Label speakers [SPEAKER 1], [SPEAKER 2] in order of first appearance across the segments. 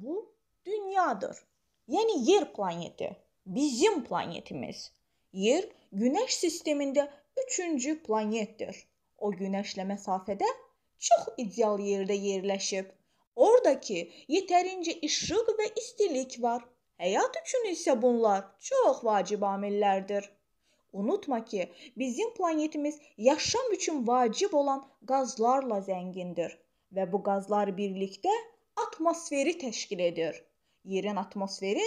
[SPEAKER 1] Bu dünyadır. Yani yer planeti. Bizim planetimiz. Yer Güneş sistemində üçüncü planetdir. O Güneşlə məsafədə çox ideal yerdə yerləşib. Oradakı yetərincə işıq və istilik var. Həyat üçün isə bunlar çox vacib amillərdir. Unutma ki, bizim planetimiz yaşam üçün vacib olan qazlarla zəngindir və bu qazlar birlikdə atmosferi təşkil edir. Yerin atmosferi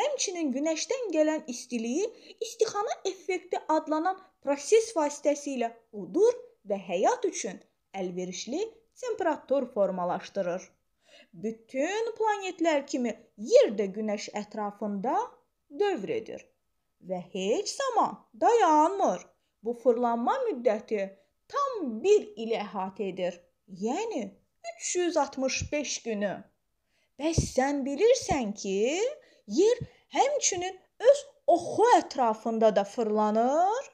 [SPEAKER 1] həmçinin günəşdən gələn istiliyi istixana effekti adlanan proses vasitəsilə udur və həyat üçün əlverişli temperatur formalaşdırır. Bütün planetlər kimi yer də günəş ətrafında dövr edir və heç zaman dayanmır. Bu fırlanma müddəti tam 1 ili əhatə edir. Yəni 365 günü. Bəs sən bilirsən ki, yer həmçinin öz oxu ətrafında da fırlanır.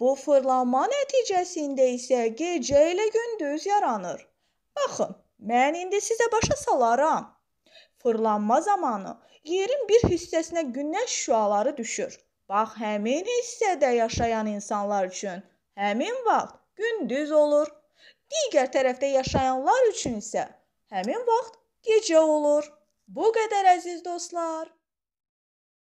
[SPEAKER 1] Bu fırlanma nəticəsində isə gecə ilə gündüz yaranır. Baxın, mən indi sizə başa salaram. Fırlanma zamanı yerin bir hissəsinə günəş şüaları düşür. Bax, həmin hissədə yaşayan insanlar üçün həmin vaxt gündüz olur. Digər tərəfdə yaşayanlar üçün isə həmin vaxt gecə olur. Bu qədər əziz dostlar.